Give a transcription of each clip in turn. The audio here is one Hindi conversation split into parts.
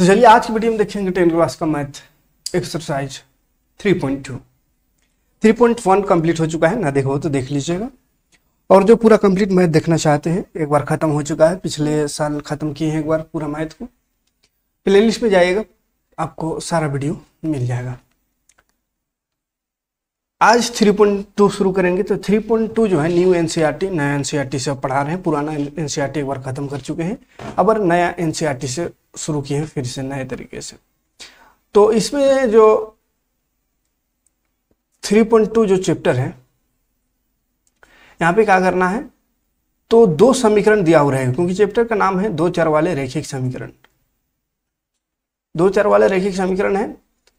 तो चलिए आज की वीडियो में देखेंगे टेन क्लास का मैथ एक्सरसाइज 3.2 3.1 कंप्लीट हो चुका है ना देखो तो देख लीजिएगा और जो पूरा कंप्लीट मैथ देखना चाहते हैं एक बार ख़त्म हो चुका है पिछले साल ख़त्म किए हैं एक बार पूरा मैथ को प्ले लिस्ट में जाइएगा आपको सारा वीडियो मिल जाएगा आज 3.2 शुरू करेंगे तो 3.2 जो है न्यू एनसीईआरटी e नया एनसीईआरटी e से पढ़ा रहे हैं पुराना एनसीईआरटी e एक बार ख़त्म कर चुके हैं अब नया एनसीईआरटी से शुरू किए फिर से नए तरीके से तो इसमें जो 3.2 जो चैप्टर है यहां पे क्या करना है तो दो समीकरण दिया हुआ है क्योंकि चैप्टर का नाम है दो चार वाले रेखिक समीकरण दो चार वाले रेखिक समीकरण है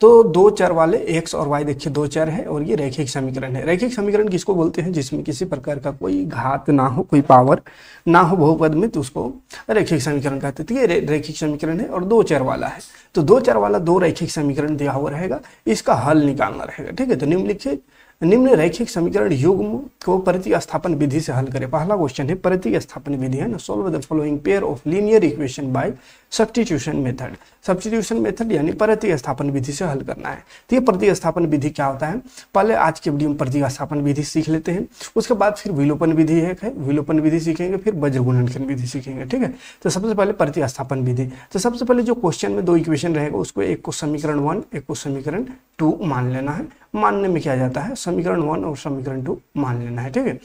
तो दो चर वाले एक्स और वाई देखिए दो चर है और ये रैखिक समीकरण है रैखिक समीकरण किसको बोलते हैं जिसमें किसी प्रकार का कोई घात ना हो कोई पावर ना हो बहुपद में तो उसको रैखिक समीकरण कहते हैं तो ये रैखिक समीकरण है और दो चर वाला है तो दो चर वाला दो रैखिक समीकरण दिया हुआ रहेगा इसका हल निकालना रहेगा ठीक है तो निम्नलिखित निम्न रैखिक समीकरण युग्म को प्रतिस्थापन विधि से हल करें पहला क्वेश्चन है प्रतिस्थापन विधि है ना solve the following pair of linear equation by substitution method substitution method यानी प्रतिस्थापन विधि से हल करना है तो ये प्रतिस्थापन विधि क्या होता है पहले आज के वीडियो में प्रतिस्थापन विधि सीख लेते हैं उसके बाद फिर विलोपन विधि है विलोपन विधि सीखेंगे फिर वज्रगुणन विधि सीखेंगे ठीक है तो सबसे पहले प्रतिस्थापन विधि तो सबसे पहले जो क्वेश्चन में दो इक्वेशन रहेगा उसको एक को समीकरण वन एक को समीकरण टू मान लेना है मानने में क्या जाता है समीकरण वन और समीकरण टू मान लेना है ठीक है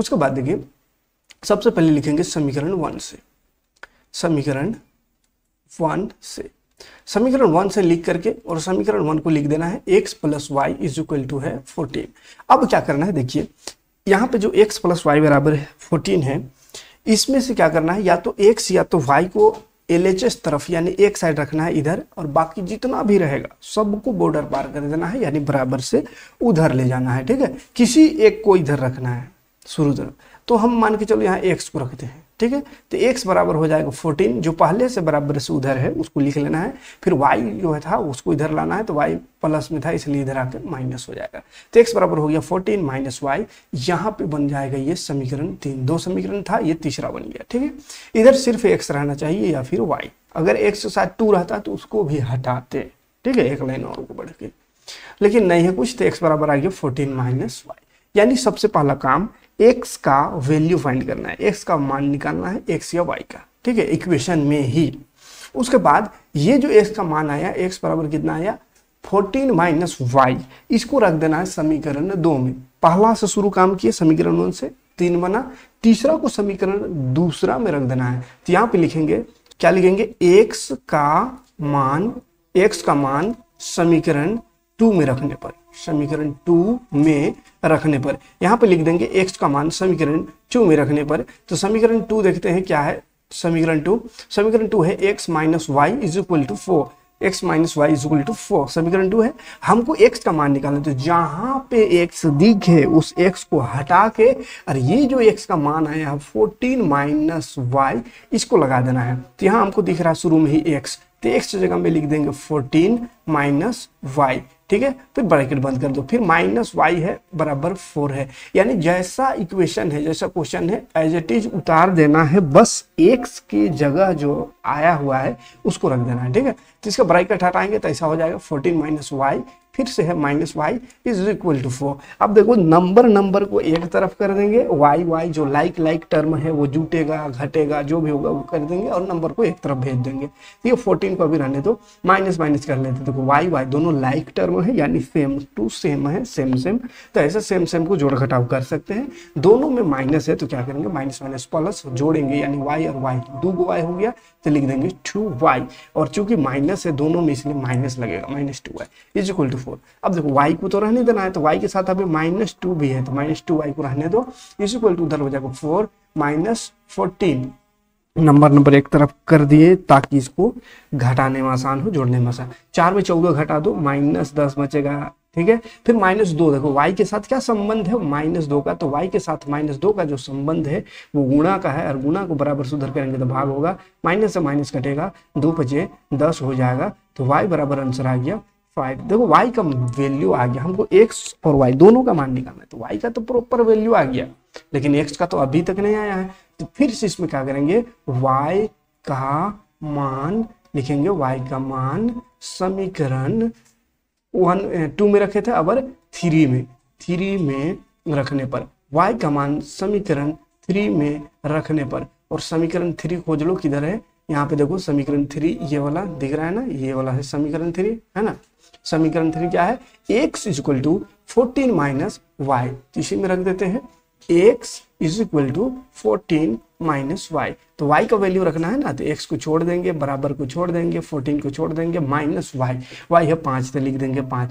उसके बाद देखिए सबसे पहले लिखेंगे समीकरण वन से समीकरण वन से समीकरण वन से लिख करके और समीकरण वन को लिख देना है x plus Y is equal to है फोर्टीन अब क्या करना है देखिए यहाँ पे जो x प्लस वाई बराबर है फोर्टीन है इसमें से क्या करना है या तो x या तो y को एल तरफ यानी एक साइड रखना है इधर और बाकी जितना भी रहेगा सबको बॉर्डर पार कर देना है यानी बराबर से उधर ले जाना है ठीक है किसी एक को इधर रखना है शुरू तरफ तो हम मान के चलो यहाँ एक्स को रखते हैं ठीक है तो एक्स बराबर हो जाएगा फोर्टीन जो पहले से बराबर से उधर है उसको लिख लेना है फिर वाई जो है था उसको इधर लाना है तो वाई प्लस में था इसलिए इधर आकर माइनस हो जाएगा तो x बराबर हो गया 14 माइनस वाई यहाँ पे बन जाएगा ये समीकरण तीन दो समीकरण था ये तीसरा बन गया ठीक है इधर सिर्फ एक्स रहना चाहिए या फिर वाई अगर एक्स के साथ टू रहता तो उसको भी हटाते ठीक है एक लाइन और को बढ़ के लेकिन नहीं है कुछ तो एक्स बराबर आ गया फोर्टीन माइनस वाई यानी सबसे पहला काम एक्स का वैल्यू फाइंड करना है एक्स का मान निकालना है एक्स या वाई का ठीक है इक्वेशन में ही उसके बाद ये जो एक्स का मान आया एक्स बराबर कितना आया फोर्टीन माइनस वाई इसको रख देना है समीकरण दो में पहला से शुरू काम किए समीकरण वन से तीन बना तीसरा को समीकरण दूसरा में रख देना है तो यहाँ पे लिखेंगे क्या लिखेंगे एक्स का मान एक्स का मान समीकरण टू में रखने पर समीकरण टू में रखने पर यहाँ पर लिख देंगे एक्स का मान समीकरण टू में रखने पर तो समीकरण टू देखते हैं क्या है समीकरण टू समीकरण टू है x minus y is equal to four x minus y is equal to four समीकरण टू है हमको एक्स का मान निकालना तो जहाँ पे एक्स दिखे उस एक्स को हटा के और ये जो एक्स का मान है यहाँ फोर्टीन माइनस वाई इसको लगा देना है तो यहाँ हमको दिख रहा है शुरू में ही एक्स तो एक्स जगह में लिख देंगे फोर्टीन माइनस वाई ठीक है फिर ब्रैकेट बंद कर दो फिर माइनस वाई है बराबर फोर है यानी जैसा इक्वेशन है जैसा क्वेश्चन है एज इट इज उतार देना है बस एक्स की जगह जो आया हुआ है उसको रख देना है ठीक है तो इसका ब्रैकेट हटाएंगे तो ऐसा हो जाएगा फोर्टीन माइनस वाई फिर से है minus y is equal to four अब देखो नंबर नंबर को एक तरफ कर देंगे वाई वाई जो लाइक लाइक टर्म है वो जुटेगा घटेगा जो भी होगा वो कर देंगे और नंबर को एक तरफ भेज देंगे ये फोर्टीन को अभी रहने दो माइनस माइनस कर लेते देखो वाई वाई दोनों लाइक टर्म है यानी सेम टू सेम है सेम सेम तो ऐसे सेम सेम को जोड़ घटाव कर सकते हैं दोनों में माइनस है तो क्या करेंगे माइनस माइनस प्लस जोड़ेंगे यानी वाई और वाई दो गो वाई हो गया तो लिख देंगे टू वाई और चूंकि माइनस है दोनों में इसलिए माइनस लगेगा minus two y is equal to four अब देखो वाई को तो रहने देना है तो वाई के साथ अभी माइनस टू भी है तो माइनस टू वाई को रहने दो इस इक्वल टू उधर हो जाएगा four minus fourteen number number एक तरफ कर दिए ताकि इसको घटाने में आसान हो जोड़ने में आसान चार में चौदह घटा दो माइनस दस बचेगा ठीक है फिर माइनस दो देखो वाई के साथ क्या संबंध है माइनस दो का तो वाई के साथ माइनस दो का जो संबंध है वो गुणा का है और गुणा को बराबर सुधर करेंगे तो भाग होगा माइनस से माइनस कटेगा दो बजे दस हो जाएगा तो वाई बराबर आंसर आ गया फाइव देखो वाई का वैल्यू आ गया हमको एक्स और वाई दोनों का मान निकालना है तो वाई का तो प्रॉपर वैल्यू आ गया लेकिन एक्स का तो अभी तक नहीं आया है तो फिर से इसमें क्या करेंगे वाई का मान लिखेंगे वाई का मान समीकरण वन टू में रखे थे अबर थ्री में थ्री में रखने पर वाई का मान समीकरण थ्री में रखने पर और समीकरण थ्री खोज लो किधर है यहाँ पे देखो समीकरण थ्री ये वाला दिख रहा है ना ये वाला है समीकरण थ्री है ना समीकरण थ्री क्या है x is equal to fourteen minus y इसी में रख देते हैं x is equal to fourteen minus y तो वाई का वैल्यू रखना है ना तो एक्स को छोड़ देंगे बराबर को छोड़ देंगे फोर्टीन को छोड़ देंगे माइनस वाई वाई है पाँच तो लिख देंगे पाँच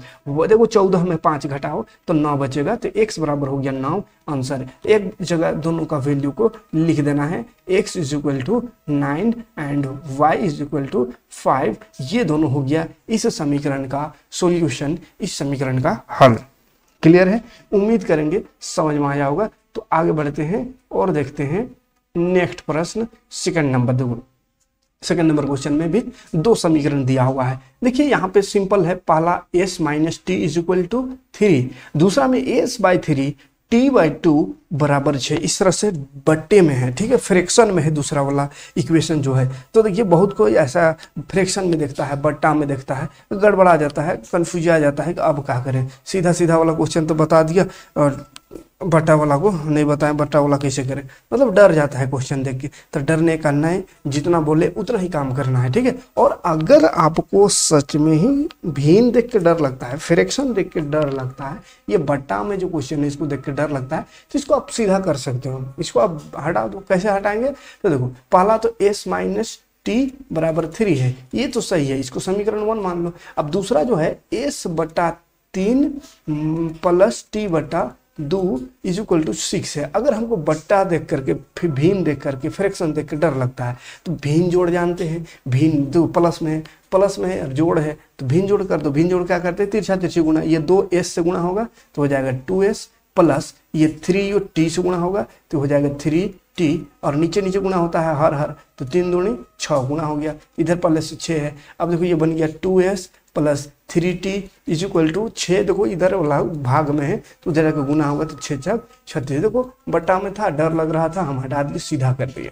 देखो चौदह में पाँच घटाओ तो नौ बचेगा तो एक्स बराबर हो गया नौ आंसर एक जगह दोनों का वैल्यू को लिख देना है x is equal to nine and y is equal to five ये दोनों हो गया इस समीकरण का सोल्यूशन इस समीकरण का हल क्लियर है उम्मीद करेंगे समझ में आया होगा तो आगे बढ़ते हैं और देखते हैं नेक्स्ट प्रश्न सेकंड नंबर दो सेकंड नंबर क्वेश्चन में भी दो समीकरण दिया हुआ है देखिए यहाँ पे सिंपल है पहला s minus t is equal to three दूसरा में s by three t by two बराबर छः इस तरह से बट्टे में है ठीक है फ्रैक्शन में है दूसरा वाला इक्वेशन जो है तो देखिए बहुत कोई ऐसा फ्रैक्शन में देखता है बट्टा में देखता है गड़बड़ा जाता है कन्फ्यूज आ जाता है कि अब क्या करें सीधा सीधा वाला क्वेश्चन तो बता दिया और बट्टा वाला को नहीं बताएं बट्टा वाला कैसे करें मतलब डर जाता है क्वेश्चन देख के तो का नहीं जितना बोले उतना ही काम करना है ठीक है और अगर आपको सच में ही भीन देख के डर लगता है फ्रैक्शन देख के डर लगता है ये बट्टा में जो क्वेश्चन है इसको देख के डर लगता है तो इसको आप सीधा कर सकते हो इसको आप हटा दो कैसे हटाएंगे तो देखो पहला तो एस माइनस टी बराबर थ्री है ये तो सही है इसको समीकरण वन मान लो अब दूसरा जो है एस बट्टा तीन प्लस टी बटा दो इज इक्वल टू सिक्स है अगर हमको बट्टा देख करके फिर भीम देख करके फ्रैक्शन देख कर डर लगता है तो भीम जोड़ जानते हैं भीम दो प्लस में है प्लस में है और जोड़ है तो भीम जोड़ कर दो भीम जोड़ क्या करते हैं तिरछा तिरछी गुना ये दो एस से गुणा होगा तो हो जाएगा टू एस प्लस ये थ्री और टी से गुणा होगा तो हो जाएगा थ्री टी और नीचे नीचे गुणा होता है हर हर तो तीन दूनी छः गुणा हो गया इधर पहले से छः है अब देखो ये बन गया two s plus three t is equal to छः देखो इधर वाला भाग में है तो उधर का गुना होगा तो छः छः छत्तीस देखो बट्टा में था डर लग रहा था हम हटा दिए सीधा कर दिए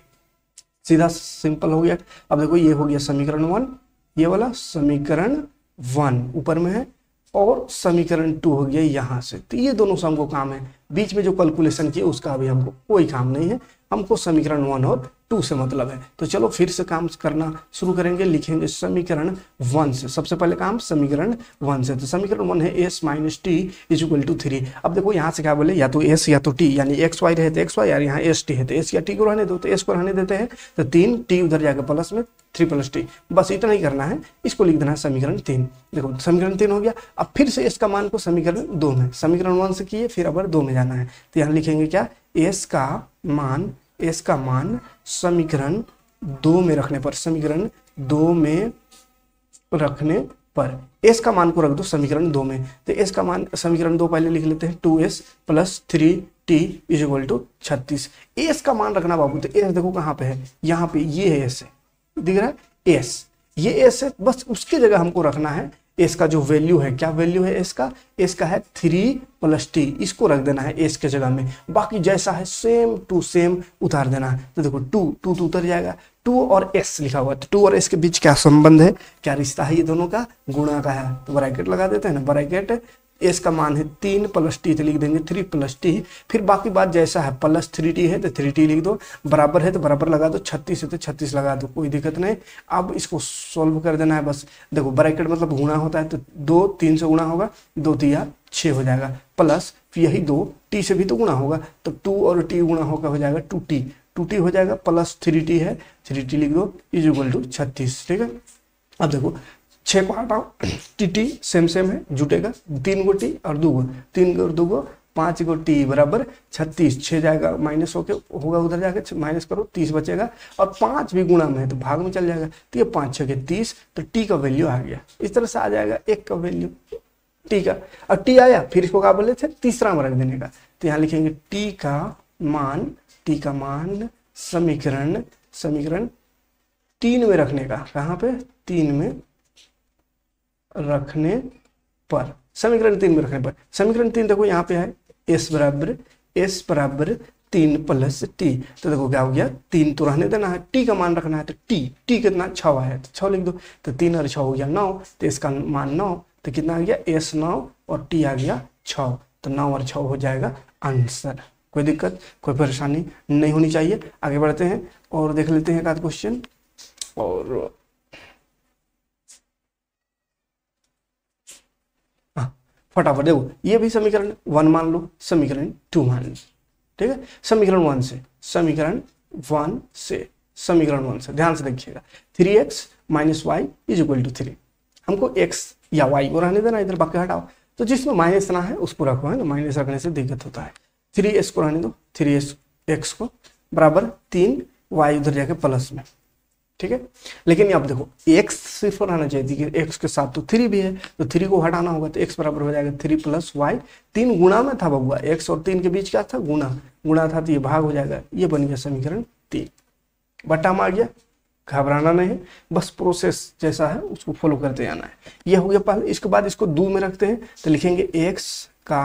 सीधा सिंपल हो गया अब देखो ये हो गया समीकरण वन ये वाला समीकरण वन ऊपर में है और समीकरण टू हो गया यहाँ से तो ये दोनों से हमको काम है बीच में जो कैलकुलेशन किया उसका अभी हमको कोई काम नहीं है हमको समीकरण वन और टू से मतलब है तो चलो फिर से काम करना शुरू करेंगे लिखेंगे समीकरण वन से सबसे पहले काम समीकरण वन से तो समीकरण वन है s minus t is equal to three अब देखो यहाँ से क्या बोले या तो एस या तो टी यानी एक्स वाई रहे एक्स वाई यार यहाँ एस टी है तो एस या टी को रहने दो तो एस को रहने देते हैं तो तीन टी उधर जाकर प्लस में थ्री प्लस टी बस इतना ही करना है इसको लिख देना है समीकरण तीन देखो समीकरण तीन हो गया अब फिर से इसका मान को समीकरण दो में समीकरण वन से किए फिर अब दो में जाना है तो यहाँ लिखेंगे क्या एस का मान इसका मान समीकरण दो में रखने पर समीकरण दो में रखने पर एस का मान को रख दो समीकरण दो में तो एस का मान समीकरण दो पहले लिख लेते हैं two s plus three t is equal to छत्तीस एस का मान रखना बाबू तो एस देखो कहाँ पे है यहाँ पे ये है एस दिख रहा है एस ये एस है बस उसकी जगह हमको रखना है इसका जो वैल्यू है क्या वैल्यू है इसका इसका है थ्री प्लस टी इसको रख देना है एस के जगह में बाकी जैसा है सेम टू सेम उतार देना है तो देखो टू टू तो उतर जाएगा टू और एस लिखा हुआ है टू तो और एस के बीच क्या संबंध है क्या रिश्ता है ये दोनों का गुणा का है तो ब्रैकेट लगा देते हैं ना ब्रैकेट एस का मान है तीन प्लस टी तो लिख देंगे थ्री प्लस टी फिर बाकी बात जैसा है प्लस थ्री टी है तो थ्री टी लिख दो बराबर है तो बराबर लगा दो छत्तीस है तो छत्तीस लगा दो कोई दिक्कत नहीं अब इसको सॉल्व कर देना है बस देखो ब्रैकेट मतलब गुणा होता है तो दो तीन से गुणा होगा दो तिया छः हो जाएगा प्लस यही दो टी से भी तो गुणा होगा तो टू और टी गुणा होकर हो जाएगा टू टी टू टी हो जाएगा प्लस थ्री टी है थ्री टी लिख दो इज इक्वल टू छत्तीस ठीक है अब देखो छः को हटाओ टी टी सेम सेम है जुटेगा तीन गो टी और दो गो तीन गो और दो गो पाँच गो टी बराबर छत्तीस छः जाएगा माइनस होके होगा उधर जाके माइनस करो तीस बचेगा और पाँच भी गुणा में है तो भाग में चल जाएगा तो ये पाँच छः के तीस तो टी का वैल्यू आ गया इस तरह से आ जाएगा एक का वैल्यू टी का और टी आया फिर इसको क्या बोले थे तीसरा में रख देने का तो यहाँ लिखेंगे टी का मान टी का मान समीकरण समीकरण तीन में रखने का कहाँ पे तीन में रखने पर समीकरण तीन में रखने पर समीकरण तीन देखो यहाँ पे है एस बराबर एस बराबर तीन प्लस टी तो देखो क्या हो गया तीन तो रहने देना है टी का मान रखना है तो टी टी कितना छः है तो छः लिख दो तो तीन और छः हो गया नौ तो इसका मान नौ तो कितना आ गया एस नौ और टी आ गया छ तो नौ और छ हो जाएगा आंसर कोई दिक्कत कोई परेशानी नहीं होनी चाहिए आगे बढ़ते हैं और देख लेते हैं एक आध क्वेश्चन और फटाफट देखो ये भी समीकरण वन मान लो समीकरण टू मान लो ठीक है समीकरण वन से समीकरण वन से समीकरण वन से ध्यान से देखिएगा three x minus y is equal to three हमको एक्स या वाई को रहने देना इधर बाकी हटाओ तो जिसमें माइनस ना है उसको रखो है ना माइनस रखने से दिक्कत होता है थ्री एक्स को रहने दो थ्री एक्स को बराबर तीन वाई उधर जाके प्लस में ठीक है लेकिन अब देखो एक्स सिर्फ आना चाहिए देखिए एक्स के साथ तो थ्री भी है तो थ्री को हटाना होगा तो एक्स बराबर हो जाएगा थ्री प्लस वाई तीन गुणा में था बबुआ एक्स और तीन के बीच क्या था गुणा गुणा था तो ये भाग हो जाएगा ये बन गया समीकरण तीन बट्टा में आ गया घबराना नहीं है बस प्रोसेस जैसा है उसको फॉलो करते जाना है ये हो गया पहले इसके बाद इसको दो में रखते हैं तो लिखेंगे एक्स का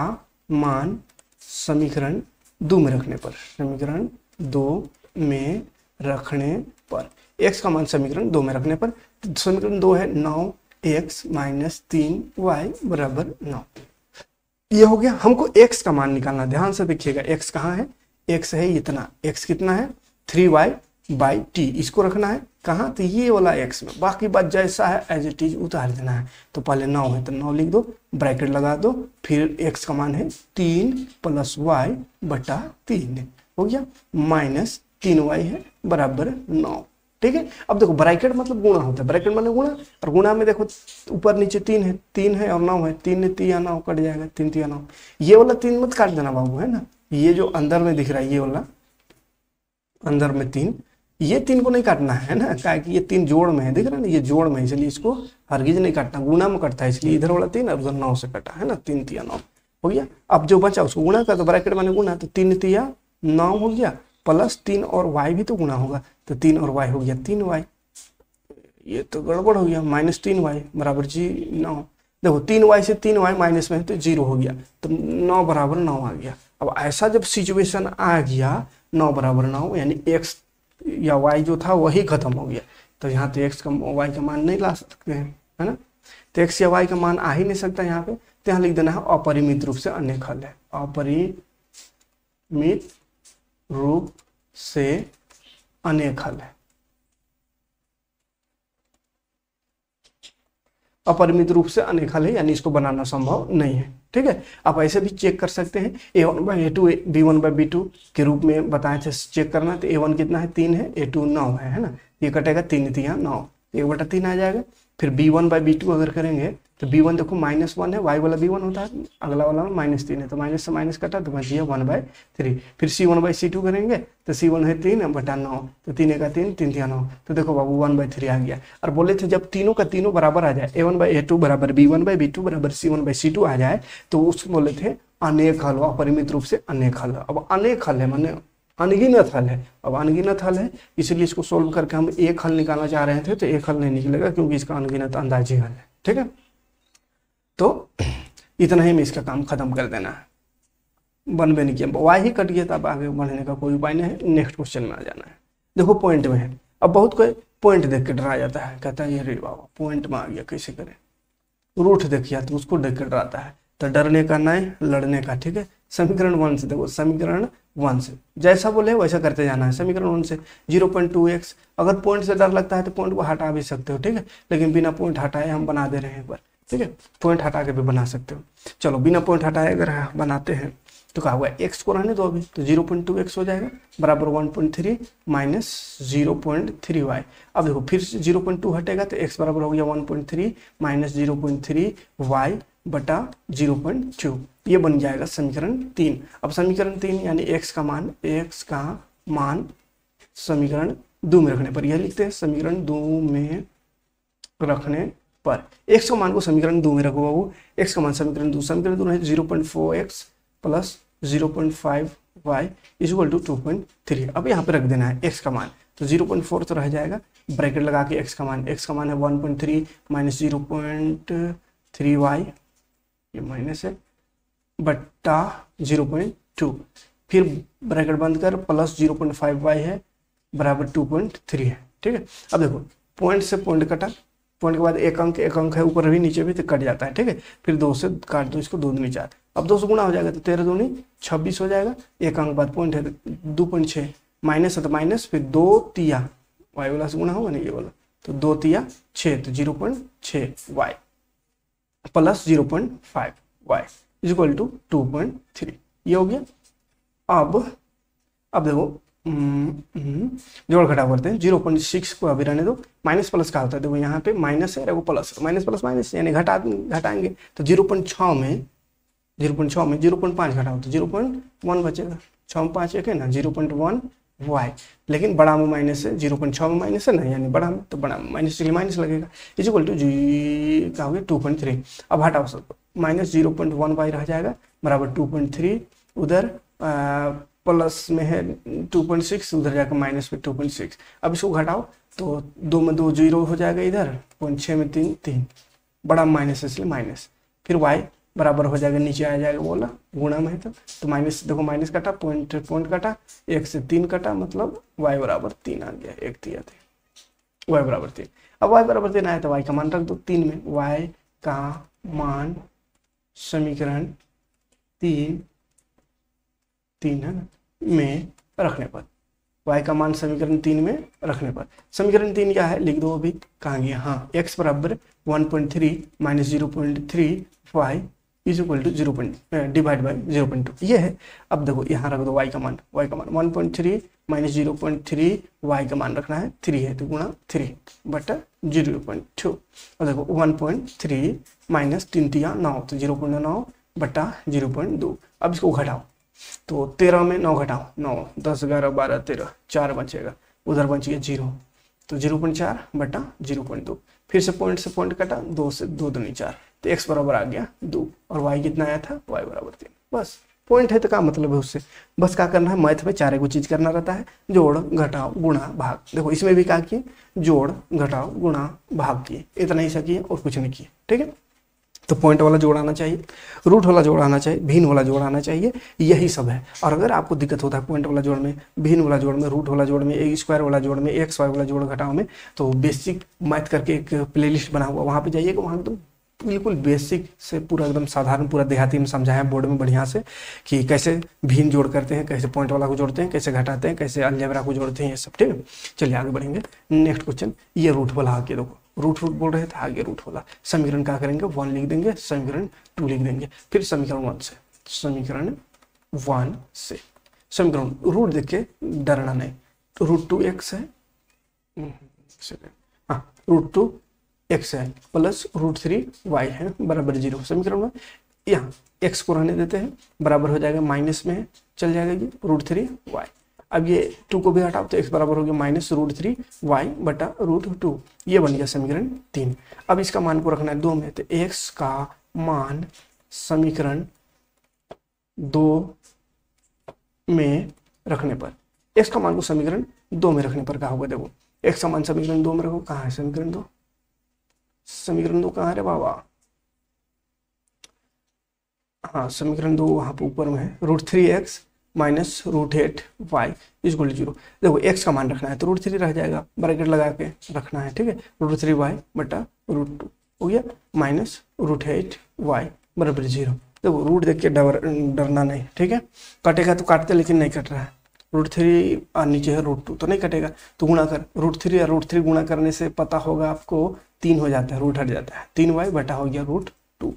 मान समीकरण दो में रखने पर समीकरण दो में रखने पर एक्स का मान समीकरण दो में रखने पर तो समीकरण दो है नौ एक्स माइनस तीन वाई बराबर नौ ये हो गया हमको एक्स का मान निकालना ध्यान से देखिएगा एक्स कहाँ है एक्स है इतना एक्स कितना है थ्री वाई बाई टी इसको रखना है कहाँ तो ये वाला एक्स में बाकी बात जैसा है एज इट इज उतार देना है तो पहले नौ है तो नौ लिख दो ब्रैकेट लगा दो फिर एक्स का मान है तीन प्लस वाई बटा तीन हो गया माइनस तीन वाई है बराबर नौ ठीक है अब देखो ब्रैकेट मतलब गुणा होता है ब्रैकेट मतलब गुणा और गुणा में देखो ऊपर नीचे तीन है तीन है और नौ है तीन ने तीन नौ कट जाएगा तीन तीन नौ ये वाला तीन मत काट देना बाबू है ना ये जो अंदर में दिख रहा है ये वाला अंदर में तीन ये तीन को नहीं काटना है ना क्या कि ये तीन जोड़ में है देख रहे ना ये जोड़ में इसलिए इसको हरगिज नहीं काटना गुणा में कटता है इसलिए इधर वाला तीन और उधर नौ से कटा है ना तीन तिया नौ हो गया अब जो बचा उसको गुणा का तो ब्रैकेट माने गुणा तो तीन तिया नौ हो गया प्लस तीन और वाई भी तो गुना होगा तो तीन और वाई हो गया तीन वाई ये तो गड़बड़ हो गया माइनस तीन वाई बराबर जी नौ देखो तीन वाई से तीन वाई माइनस में तो जीरो हो गया तो नौ बराबर नौ आ गया अब ऐसा जब सिचुएशन आ गया नौ बराबर नौ यानी एक्स या वाई जो था वही खत्म हो गया तो यहाँ तो एक्स का वाई का मान नहीं ला सकते हैं है ना तो एक्स या वाई का मान आ ही नहीं सकता यहाँ पे तो यहाँ लिख देना है अपरिमित रूप से अन्य खल है अपरिमित रूप से अनेक हल है अपरिमित रूप से अनेक हल है यानी इसको बनाना संभव नहीं है ठीक है आप ऐसे भी चेक कर सकते हैं a one by a two b one by b two के रूप में बताए थे चेक करना तो ए वन कितना है तीन है ए टू नौ है है ना ये कटेगा तीन तीन नौ एक बटा तीन आ जाएगा फिर b one by b two अगर करेंगे तो बी वन देखो माइनस वन है वाई वाला बी वन होता है अगला वाला माइनस तीन है तो माइनस से माइनस कटा तो बच गया वन बाई थ्री फिर c one by c two करेंगे तो सी वन है तीन बटा नौ तो तीन का तीन तीन तीन नौ तो देखो बाबू वन बाई थ्री आ गया और बोले थे जब तीनों का तीनों बराबर आ जाए a one by a two बराबर b one by b two बराबर c one by c two आ जाए तो उसको बोले थे अनेक हल अपरिमित रूप से अनेक हल अब अनेक हल है मैंने अनगिनत हल है अब अनगिनत हल है इसलिए इसको सोल्व करके हम एक हल निकालना चाह रहे थे तो एक हल नहीं निकलेगा क्योंकि इसका अनगिनत अंदाजी हल है ठीक है तो इतना ही में इसका काम खत्म कर देना है बनबे नहीं किया वाई ही कट गया तो अब आगे बढ़ने का कोई उपाय नहीं है नेक्स्ट क्वेश्चन में आ जाना है देखो पॉइंट में है अब बहुत कोई पॉइंट देख के डरा जाता है कहता है ये बाबा पॉइंट में आ गया कैसे करें रूट गया तो उसको देख के डराता है तो डरने का है लड़ने का ठीक है समीकरण वन से देखो समीकरण वन से जैसा बोले वैसा करते जाना है समीकरण वन से जीरो पॉइंट टू एक्स अगर पॉइंट से डर लगता है तो पॉइंट को हटा भी सकते हो ठीक है लेकिन बिना पॉइंट हटाए हम बना दे रहे हैं एक बार ठीक है पॉइंट हटा के भी बना सकते हो चलो बिना पॉइंट हटाए अगर बनाते हैं तो कहा हुआ एक्स को रहने दो अभी तो जीरो पॉइंट टू एक्स हो जाएगा बराबर one point three minus zero point three y अब देखो फिर से जीरो पॉइंट टू हटेगा तो एक्स बराबर हो गया one point three minus zero point three y बटा जीरो पॉइंट टू ये बन जाएगा समीकरण तीन अब समीकरण तीन यानी एक्स का मान एक्स का मान समीकरण दो में रखने पर यह लिखते हैं समीकरण दो में रखने पर x का मान को समीकरण दो में रखो बाबू x का मान समीकरण दो समीकरण दो है zero point four x plus zero point five y equal to two point three अब यहाँ पे रख देना है x का मान तो जीरो पॉइंट फोर तो रह जाएगा ब्रैकेट लगा के x का मान x का मान है one point three minus zero point three y ये माइनस है बट्टा जीरो पॉइंट टू फिर ब्रैकेट बंद कर plus zero point five y है बराबर टू पॉइंट थ्री है ठीक है अब देखो पॉइंट से पॉइंट कटा पॉइंट के बाद एक अंक एक अंक है ऊपर भी नीचे भी तो कट जाता है ठीक है फिर दो से काट दो इसको दो दूनी चार अब दो सौ गुना हो जाएगा तो तेरह दूनी छब्बीस हो जाएगा एक अंक बाद पॉइंट है दो पॉइंट छः माइनस है तो माइनस फिर दो तिया वाई वाला से गुना होगा ना ये वाला तो दो तिया छः तो जीरो पॉइंट छः Y plus zero point five Y is equal to two point three ये हो गया अब अब देखो हम्म, जोड़ घटाव करते हैं जीरो पॉइंट सिक्स को अभी रहने दो माइनस प्लस का होता है देखो यहाँ पे माइनस है प्लस माइनस प्लस माइनस यानी घटा घटाएंगे तो जीरो पॉइंट छः में जीरो पॉइंट छः में जीरो पॉइंट पाँच घटाओ तो जीरो पॉइंट वन बचेगा छः में पाँच एक है ना जीरो पॉइंट वन वाई लेकिन बड़ा में माइनस है जीरो पॉइंट छः में माइनस है ना यानी बड़ा में तो बड़ा माइनस के लिए माइनस लगेगा इज इक्वल टू जी का हो गया टू पॉइंट थ्री अब हटाओ सब minus zero point one y रह जाएगा बराबर टू पॉइंट थ्री उधर प्लस में है टू पॉइंट सिक्स उधर जाकर माइनस में टू पॉइंट सिक्स अब इसको घटाओ तो दो में दो जीरो हो जाएगा इधर पॉइंट छः में तीन तीन बड़ा माइनस है इसलिए माइनस फिर वाई बराबर हो जाएगा नीचे आ जाएगा बोला गुणा में तो, तो माइनस देखो माइनस काटा पॉइंट पॉइंट काटा एक से तीन काटा मतलब वाई बराबर तीन आ गया एक दिया थे वाई बराबर तीन अब वाई बराबर तीन आया तो वाई का मान रख दो तीन में वाई का मान समीकरण तीन तीन है ना में रखने पर y का मान समीकरण तीन में रखने पर समीकरण तीन क्या है लिख दो अभी कहाँ गया हाँ x बराबर one point three minus zero point three y is equal to zero point divide by zero point two ये है अब देखो यहाँ रख दो y का मान y का मान one point three minus zero point three y का मान रखना है थ्री है तो गुणा थ्री बट जीरो पॉइंट टू और देखो वन पॉइंट थ्री माइनस तीन तीन नौ तो जीरो पॉइंट नौ बटा जीरो पॉइंट दो अब इसको घटाओ तो तेरह में नौ घटाओ नौ दस ग्यारह बारह तेरह चार बचेगा उधर बचेगा जीरो तो जीरो पॉइंट चार बटा जीरो पॉइंट दो फिर से पॉइंट से पॉइंट कटा दो से दो दूनी चार तो एक्स बराबर आ गया दो और वाई कितना आया था वाई बराबर तीन बस पॉइंट है तो क्या मतलब है उससे बस क्या करना है मैथ में चार एगो चीज करना रहता है जोड़ घटाओ गुणा भाग देखो इसमें भी क्या किए जोड़ घटाओ गुणा भाग किए इतना ही सा किए और कुछ नहीं किए ठीक है तो पॉइंट वाला जोड़ आना चाहिए रूट वाला जोड़ आना चाहिए भीन वाला जोड़ आना चाहिए यही सब है और अगर आपको दिक्कत होता है पॉइंट वाला जोड़ में भीन वाला जोड़ में रूट वाला जोड़ में एक स्क्वायर वाला जोड़ में एक स्क्वायर वाला जोड़ घटाओ में तो बेसिक मैथ करके एक प्ले बना हुआ वहाँ पर जाइएगा वहाँ एकदम बिल्कुल बेसिक से पूरा एकदम साधारण पूरा देहाती में समझाया बोर्ड में बढ़िया से कि कैसे भीन जोड़ करते हैं कैसे पॉइंट वाला को जोड़ते हैं कैसे घटाते हैं कैसे अलजेबरा को जोड़ते हैं ये सब ठीक है चलिए आगे बढ़ेंगे नेक्स्ट क्वेश्चन ये रूट वाला आके देखो रूट रूट बोल रहे थे आगे रूट होगा समीकरण क्या करेंगे वन लिख देंगे समीकरण टू लिख देंगे फिर समीकरण वन से समीकरण वन से समीकरण रूट देख के डरना नहीं रूट टू एक्स है रूट टू एक्स है प्लस रूट थ्री वाई है बराबर जीरो समीकरण में यहाँ एक्स को रहने देते हैं बराबर हो जाएगा माइनस में चल जाएगा ये रूट थ्री वाई अब ये टू को भी हटाओ तो एक्स बराबर हो गया माइनस रूट थ्री वाई बटा रूट टू ये बन गया समीकरण तीन अब इसका मान को रखना है दो में तो एक्स का मान समीकरण दो में रखने पर एक्स का मान को समीकरण दो में रखने पर कहा होगा देखो एक्स का मान समीकरण दो में रखो कहा है समीकरण दो समीकरण दो कहा है बाबा हाँ समीकरण दो वहां पर ऊपर में है root three x minus root eight y गोल्ड जीरो देखो एक्स का मान रखना है तो रूट थ्री रह जाएगा ब्रैकेट लगा के रखना है ठीक है रूट थ्री वाई बटा रूट टू हो गया माइनस रूट एट वाई बराबर जीरो देखो रूट देख के डर डरना नहीं ठीक है कटेगा तो काटते लेकिन नहीं कट रहा है रूट थ्री और नीचे है रूट टू तो नहीं कटेगा तो गुणा कर रूट थ्री और रूट थ्री गुणा करने से पता होगा आपको तीन हो जाता है रूट हट जाता है तीन वाई बटा हो गया रूट टू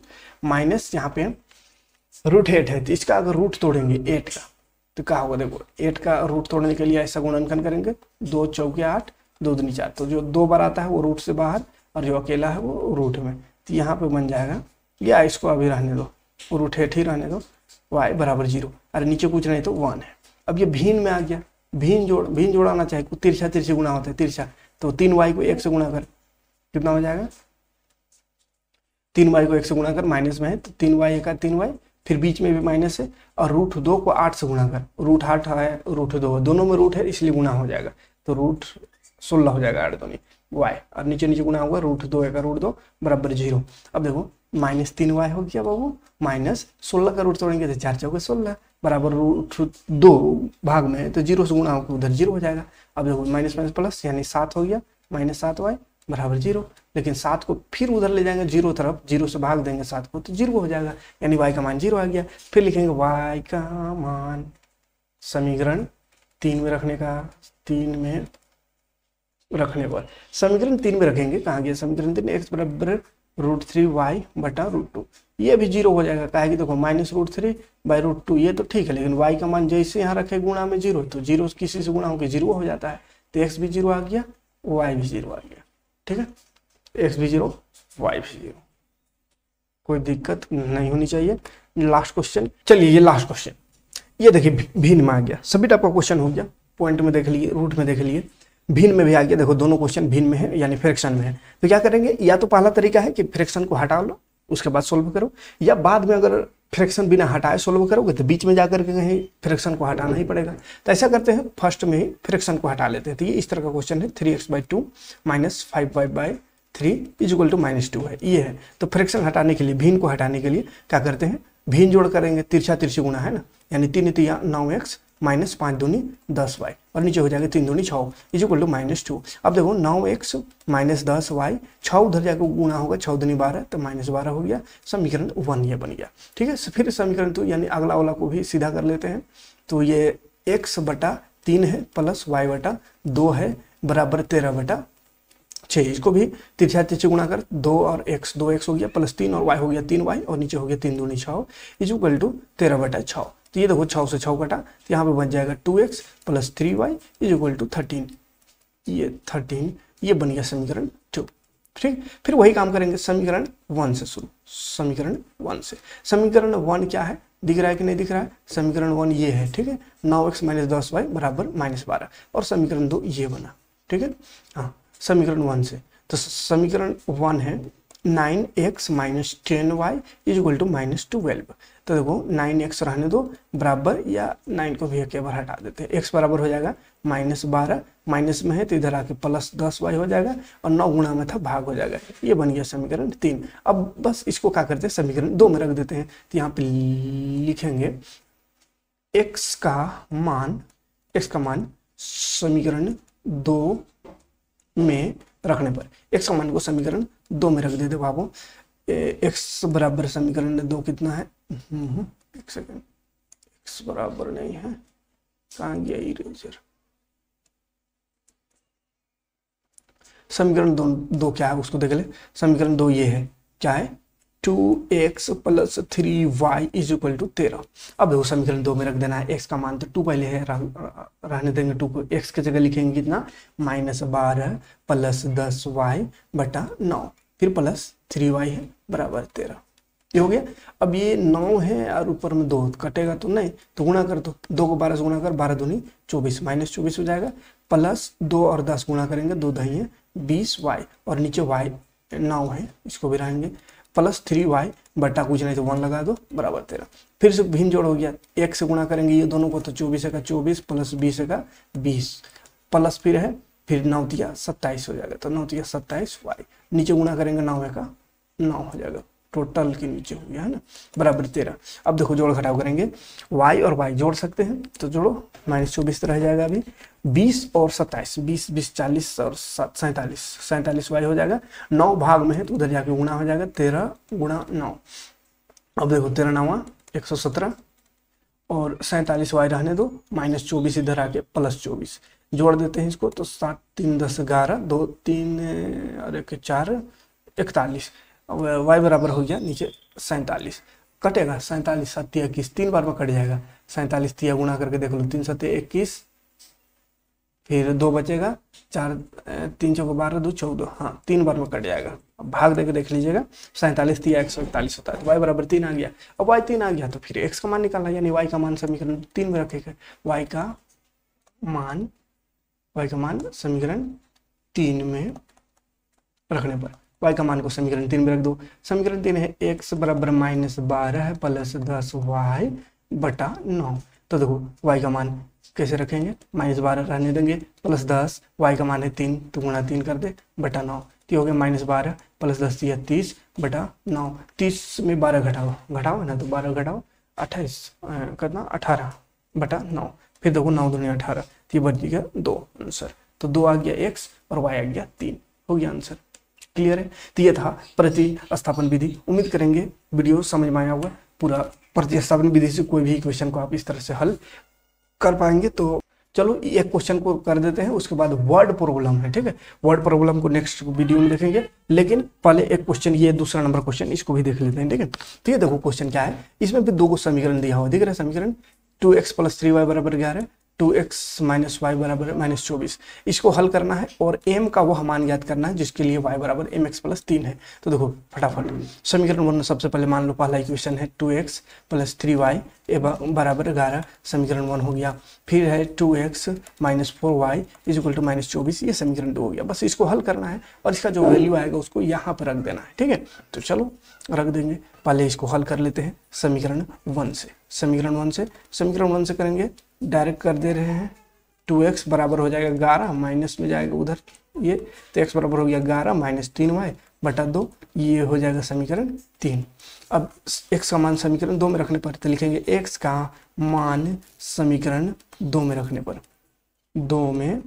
माइनस यहाँ पे रूट एट है तो इसका अगर रूट तोड़ेंगे एट का तो क्या होगा देखो एट का रूट तोड़ने के लिए ऐसा गुणांकन करेंगे दो चौके आठ दो दिन चार तो जो दो बार आता है वो रूट से बाहर और जो अकेला है वो रूट में तो यहाँ पे बन जाएगा या इसको अभी रहने दो रूट हेठ ही रहने दो वाई बराबर जीरो अरे नीचे कुछ नहीं तो वन है अब ये भीन में आ गया भीन जोड़ भीन जोड़ाना चाहिए तिरछा तिरछे गुणा होता है तिरछा तो तीन वाई को एक से गुणा कर कितना हो जाएगा तीन वाई को एक से गुणा कर माइनस में है तो तीन वाई एक तीन वाई फिर बीच में भी माइनस है और रूट दो को आठ से गुणा कर रूट आठ है रूट दो दोनों में रूट है इसलिए गुणा हो जाएगा तो रूट सोलह हो जाएगा आठ दोनों वाई और नीचे नीचे गुणा होगा रूट दो का रूट दो बराबर जीरो अब देखो माइनस तीन वाई हो गया बाबू माइनस सोलह का रूट तोड़ेंगे तो चार चौके सोलह बराबर रूट दो भाग में तो जीरो से गुना होकर उधर जीरो हो जाएगा अब देखो माइनस माइनस प्लस यानी सात हो गया माइनस सात वाई बराबर जीरो लेकिन सात को फिर उधर ले जाएंगे जीरो तरफ जीरो से भाग देंगे सात को तो जीरो हो जाएगा यानी वाई का मान जीरो आ गया फिर लिखेंगे वाई का मान समीकरण तीन में रखने का तीन में रखने पर समीकरण तीन में रखेंगे कहाँ गया समीकरण तीन एक्स बराबर रूट थ्री वाई बटा रूट टू ये भी जीरो हो जाएगा कहा कि देखो minus root three by root two ये तो ठीक है लेकिन वाई का मान जैसे यहाँ रखे गुणा में जीरो तो जीरो किसी से गुणा होकर जीरो हो जाता है तो एक्स भी जीरो आ गया वाई भी जीरो आ गया ठीक है एक्स भी जीरो वाई भी जीरो कोई दिक्कत नहीं होनी चाहिए लास्ट क्वेश्चन चलिए ये लास्ट क्वेश्चन ये देखिए भिन्न में आ गया सभी टाइप का क्वेश्चन हो गया पॉइंट में देख लिए रूट में देख लिए भिन्न में भी आ गया देखो दोनों क्वेश्चन भिन्न में है यानी फ्रैक्शन में है तो क्या करेंगे या तो पहला तरीका है कि फ्रैक्शन को हटा लो उसके बाद सोल्व करो या बाद में अगर फ्रैक्शन बिना हटाए सोल्व करोगे तो बीच में जाकर के कहीं फ्रैक्शन को हटाना ही पड़ेगा तो ऐसा करते हैं फर्स्ट में ही फ्रैक्शन को हटा लेते हैं तो ये इस तरह का क्वेश्चन है three x by two minus five y by three is equal to minus two है ये है तो फ्रैक्शन हटाने के लिए भीन को हटाने के लिए क्या करते हैं भीन जोड़ करेंगे तिरछा तिरछी गुना है ना यानी तीन तिया नौ एक्स माइनस पाँच दूनी दस वाई और नीचे हो जाएगा तीन दूनी छः is equal to minus two अब देखो नौ एक्स माइनस दस वाई छः उधर जाकर गुना होगा छः दूनी बारह तो माइनस बारह हो गया समीकरण वन ये बन गया ठीक है तो फिर समीकरण तो यानी अगला वाला को भी सीधा कर लेते हैं तो ये एक्स बटा तीन है प्लस वाई बटा दो है बराबर तेरह बटा छः इसको भी तिरछा तिरछे गुणा कर दो और एक्स दो एक्स हो गया प्लस तीन और वाई हो गया तीन वाई और नीचे हो गया तीन दूनी छः इज इक्वल टू तेरह बटा छः तो ये देखो छः से छः कटा तो यहाँ पे बन जाएगा two x plus three y is equal to thirteen ये थर्टीन ये बन गया समीकरण टू ठीक फिर वही काम करेंगे समीकरण वन से शुरू समीकरण वन से समीकरण वन क्या है दिख रहा है कि नहीं दिख रहा है समीकरण वन ये है ठीक है नौ एक्स माइनस दस वाई बराबर माइनस बारह और समीकरण दो ये बना ठीक है हाँ समीकरण वन से तो समीकरण वन है nine x minus ten y is equal to minus twelve तो देखो नाइन एक्स रहने दो बराबर या नाइन को भी एक बार हटा देते हैं एक्स बराबर हो जाएगा माइनस बारह माइनस में है तो इधर आके प्लस दस वाई हो जाएगा और नौ गुणा में था भाग हो जाएगा ये बन गया समीकरण तीन अब बस इसको क्या करते हैं समीकरण दो में रख देते हैं तो यहाँ पे लिखेंगे एक्स का मान एक्स का मान समीकरण दो में रखने पर एक समान को समीकरण दो में रख दे दो बाबू एक्स बराबर समीकरण दो कितना है हम्म, एक सेकंड एक्स बराबर नहीं है कहा गया इरेजर समीकरण दो दो क्या है उसको देख ले समीकरण दो ये है क्या है two x plus three y is equal to तेरह अब देखो समीकरण दो में रख देना है एक्स का मान तो टू पहले है रह, रहने देंगे टू को एक्स की जगह लिखेंगे कितना माइनस बारह प्लस दस वाई बटा नौ फिर प्लस थ्री वाई है बराबर तेरह ये हो गया अब ये नौ है और ऊपर में दो कटेगा तो नहीं तो गुणा कर दो दो को बारह से गुणा कर बारह दूनी चौबीस माइनस चौबीस हो जाएगा प्लस दो और दस गुणा करेंगे दो दही है बीस वाई और नीचे वाई नौ है इसको भी रहेंगे प्लस थ्री वाई बटा कुछ नहीं तो वन लगा दो बराबर तेरह फिर से भिन्न जोड़ हो गया एक से गुणा करेंगे ये दोनों को तो चौबीस का चौबीस प्लस बीस का बीस प्लस फिर है फिर नौ दिया सत्ताईस हो जाएगा तो नौ दिया सत्ताईस वाई नीचे गुणा करेंगे नौ का नौ हो जाएगा टोटल के नीचे हो गया है ना बराबर तेरह अब देखो जोड़ घटाव करेंगे वाई और वाई जोड़ सकते हैं तो जोड़ो माइनस चौबीस तो रह जाएगा अभी बीस और सत्ताईस बीस बीस चालीस और सैतालीस सैंतालीस वाई हो जाएगा नौ भाग में है तो उधर जाके गुणा हो जाएगा तेरह गुणा नौ अब देखो तेरह नवा एक सौ सत्रह और सैतालीस वाई रहने दो माइनस चौबीस इधर आके प्लस चौबीस जोड़ देते हैं इसको तो सात तीन दस ग्यारह दो तीन और एक चार इकतालीस वाई बराबर हो गया नीचे सैंतालीस कटेगा सैंतालीस सत्या इक्कीस तीन बार में कट जाएगा सैंतालीस तिया गुणा करके देख लो तीन सत्या इक्कीस फिर दो बचेगा चार तीन चौक बारह दो चौदह हाँ तीन बार में कट जाएगा अब भाग देकर देख लीजिएगा सैंतालीस तीन एक सौ इकतालीस होता है तो वाई बराबर तीन आ गया अब वाई तीन आ गया तो फिर एक्स का मान निकालना यानी वाई का मान समीकरण तीन में रखेगा वाई का मान वाई का मान समीकरण तीन में रखने पर वाई का मान को समीकरण तीन में रख दो समीकरण तीन है एक्स बराबर माइनस बारह प्लस दस वाई बटा नौ तो देखो वाई का मान कैसे रखेंगे माइनस बारह रहने देंगे प्लस दस वाई का मान है तीन तो गुणा तीन कर दे बटा नौ तो हो गया माइनस बारह प्लस दस तो या तीस बटा नौ तीस में बारह घटाओ घटाओ ना तो बारह घटाओ अट्ठाईस करना अठारह बटा नौ फिर देखो नौ दुनिया अठारह तो ये बच गया दो आंसर तो दो आ गया एक्स और वाई आ गया तीन हो गया आंसर क्लियर है तो यह था प्रतिस्थापन विधि उम्मीद करेंगे वीडियो समझ में आया हुआ पूरा प्रतिस्थापन विधि से कोई भी क्वेश्चन को आप इस तरह से हल कर पाएंगे तो चलो एक क्वेश्चन को कर देते हैं उसके बाद वर्ड प्रॉब्लम है ठीक है वर्ड प्रॉब्लम को नेक्स्ट वीडियो में देखेंगे लेकिन पहले एक क्वेश्चन ये दूसरा नंबर क्वेश्चन इसको भी देख लेते हैं ठीक है तो ये देखो क्वेश्चन क्या है इसमें भी दो को समीकरण दिया हुआ दिख रहा है समीकरण two x plus three y बराबर ग्यारह टू एक्स माइनस वाई बराबर माइनस चौबीस इसको हल करना है और एम का वह मान याद करना है जिसके लिए वाई बराबर एम एक्स प्लस तीन है तो देखो फटाफट समीकरण में सबसे पहले मान लो पहला इक्वेशन है two x plus three y बराबर ग्यारह समीकरण वन हो गया फिर है two x minus four y is equal to minus चौबीस ये समीकरण दो हो गया बस इसको हल करना है और इसका जो वैल्यू आएगा उसको यहाँ पर रख देना है ठीक है तो चलो रख देंगे पहले इसको हल कर लेते हैं समीकरण वन से समीकरण वन से समीकरण वन से करेंगे डायरेक्ट कर दे रहे हैं टू एक्स बराबर हो जाएगा ग्यारह माइनस में जाएगा उधर ये तो एक्स बराबर हो गया ग्यारह माइनस तीन वाई बटा दो ये हो जाएगा समीकरण तीन अब एक्स का मान समीकरण दो में रखने पर तो लिखेंगे एक्स का मान समीकरण दो में रखने पर दो में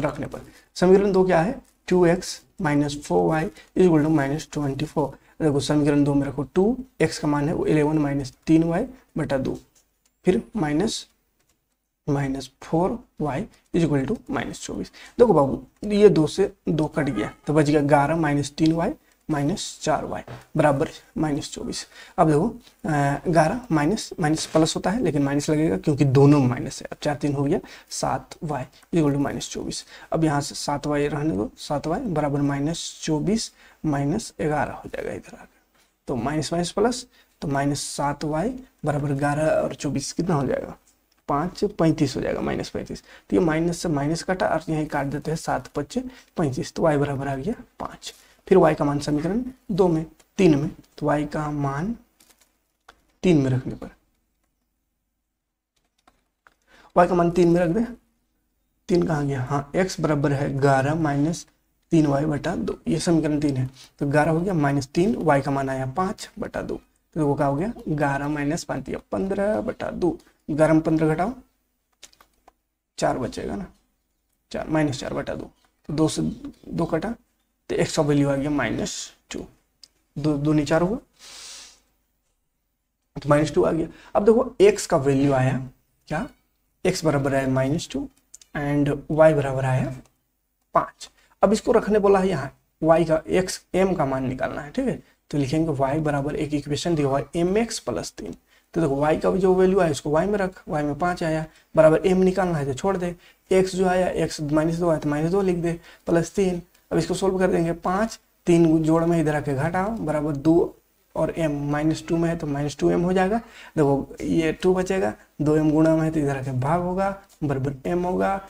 रखने पर समीकरण दो क्या है two x minus four y is equal to minus twenty four देखो समीकरण दो में रखो टू एक्स का मान है वो इलेवन माइनस तीन वाई बटा दो फिर minus minus four y is equal to minus चौबीस देखो बाबू ये दो से दो कट गया तो बच गया ग्यारह माइनस तीन वाई माइनस चार वाई बराबर माइनस चौबीस अब देखो ग्यारह माइनस माइनस प्लस होता है लेकिन माइनस लगेगा क्योंकि दोनों माइनस है अब चार तीन हो गया सात वाई इक्वल टू माइनस चौबीस अब यहाँ से सात वाई रहने दो सात वाई बराबर माइनस चौबीस माइनस ग्यारह हो जाएगा इधर आगे तो माइनस माइनस प्लस तो माइनस सात वाई बराबर ग्यारह और चौबीस कितना हो जाएगा पाँच पैंतीस हो जाएगा माइनस पैंतीस तो ये माइनस से माइनस काटा और यहीं काट देते हैं सात पच्चे पैंतीस तो वाई बराबर आ गया पाँच फिर वाई का मान समीकरण दो में तीन में तो वाई का मान तीन में रखने पर वाई का मान तीन में रख दे तीन कहाँ गया हाँ एक्स बराबर है ग्यारह माइनस तीन वाई बटा दो ये समीकरण तीन है तो ग्यारह हो गया माइनस तीन वाई का मान आया पाँच बटा दो तो वो क्या हो गया ग्यारह माइनस पाँच दिया पंद्रह बटा दो गर्म पंद्रह घटाओ चार बचेगा ना चार माइनस चार बटा दो तो दो से दो कटा तो एक्स का वैल्यू आ गया माइनस टू दो नहीं चार हुआ तो माइनस टू आ गया अब देखो एक्स का वैल्यू आया क्या एक्स बराबर आया माइनस टू एंड वाई बराबर आया पाँच अब इसको रखने बोला है यहाँ वाई का एक्स एम का मान निकालना है ठीक है तो लिखेंगे वाई बराबर एक इक्वेशन दिया हुआ एम एक्स प्लस तीन तो देखो वाई का भी जो वैल्यू आया उसको वाई में रख वाई में पाँच आया बराबर एम निकालना है तो छोड़ दे एक्स जो आया एक्स माइनस दो आया तो माइनस दो लिख दे प्लस तीन अब इसको सोल्व कर देंगे पाँच तीन जोड़ में इधर आके घटाओ बराबर दो और एम माइनस टू में है तो माइनस टू एम हो जाएगा देखो ये टू बचेगा दो एम गुणा में है तो इधर आके भाग होगा बराबर एम होगा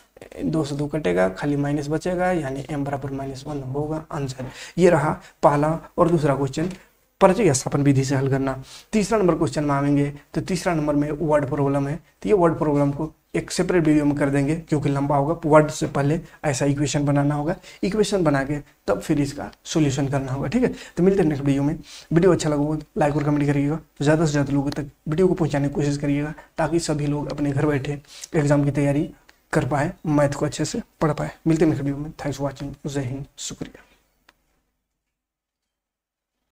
दो से दो कटेगा खाली माइनस बचेगा यानी एम बराबर माइनस वन होगा आंसर ये रहा पहला और दूसरा क्वेश्चन परिचय स्थापन विधि से हल करना तीसरा नंबर क्वेश्चन मांगेंगे तो तीसरा नंबर में वर्ड प्रॉब्लम है तो ये वर्ड प्रॉब्लम को एक सेपरेट वीडियो में कर देंगे क्योंकि लंबा होगा वर्ड से पहले ऐसा इक्वेशन बनाना होगा इक्वेशन बना के तब फिर इसका सोल्यूशन करना होगा ठीक है तो मिलते हैं नेक्स्ट वीडियो में वीडियो अच्छा तो लाइक और कमेंट करिएगा तो ज़्यादा से ज़्यादा लोगों तक वीडियो को पहुँचाने की कोशिश करिएगा ताकि सभी लोग अपने घर बैठे एग्जाम की तैयारी कर पाए मैथ को अच्छे से पढ़ पाए मिलते हैं नेक्स्ट वीडियो में थैंक्स वॉचिंग जय हिंद शुक्रिया